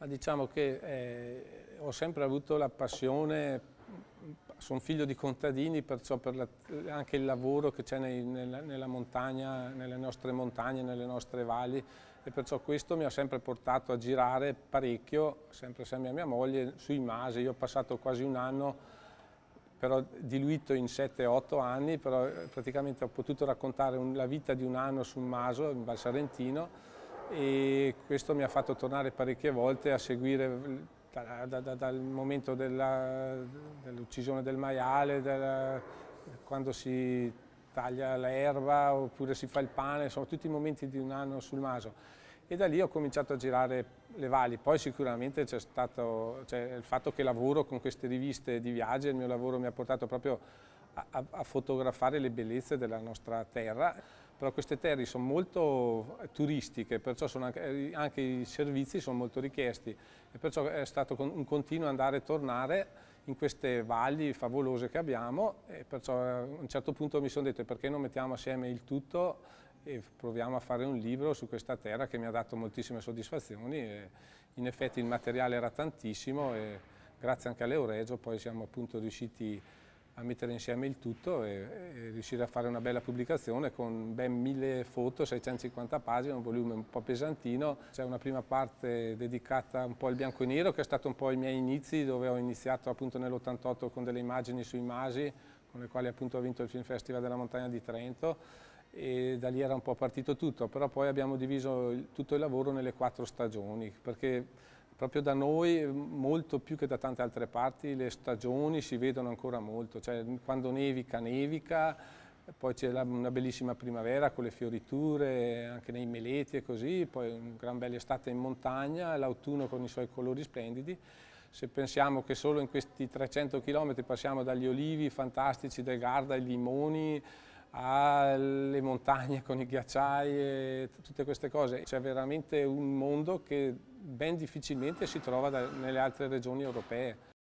ma diciamo che eh, ho sempre avuto la passione, sono figlio di contadini, perciò per la, anche il lavoro che c'è nella, nella, montagna, nelle nostre montagne, nelle nostre valli e perciò questo mi ha sempre portato a girare parecchio, sempre insieme a mia moglie, sui masi. Io ho passato quasi un anno però diluito in 7-8 anni, però eh, praticamente ho potuto raccontare un, la vita di un anno sul Maso, in Val Sarentino, e questo mi ha fatto tornare parecchie volte a seguire da, da, da, dal momento dell'uccisione dell del maiale, della, quando si taglia l'erba oppure si fa il pane, sono tutti i momenti di un anno sul maso. E da lì ho cominciato a girare le valli. Poi sicuramente c'è stato cioè, il fatto che lavoro con queste riviste di viaggio, il mio lavoro mi ha portato proprio a, a, a fotografare le bellezze della nostra terra però queste terre sono molto turistiche, perciò anche, eh, anche, i servizi sono molto richiesti e perciò è stato un continuo andare e tornare in queste valli favolose che abbiamo e perciò eh, a un certo punto mi sono detto perché non mettiamo assieme il tutto e proviamo a fare un libro su questa terra che mi ha dato moltissime soddisfazioni e in effetti il materiale era tantissimo e grazie anche all'Euregio poi siamo appunto riusciti a a mettere insieme il tutto e, e, riuscire a fare una bella pubblicazione con ben mille foto, 650 pagine, un volume un po' pesantino. C'è una prima parte dedicata un po' al bianco e nero che è stato un po' i miei inizi dove ho iniziato appunto nell'88 con delle immagini sui Masi con le quali appunto ho vinto il Film Festival della Montagna di Trento e da lì era un po' partito tutto, però poi abbiamo diviso il, tutto il lavoro nelle quattro stagioni perché proprio da noi, molto più che da tante altre parti, le stagioni si vedono ancora molto, cioè quando nevica, nevica, poi c'è una bellissima primavera con le fioriture, anche nei meleti e così, poi un gran bella estate in montagna, l'autunno con i suoi colori splendidi. Se pensiamo che solo in questi 300 km passiamo dagli olivi fantastici del Garda ai limoni, alle montagne con i ghiacciai e tutte queste cose. C'è veramente un mondo che ben difficilmente si trova nelle altre regioni europee.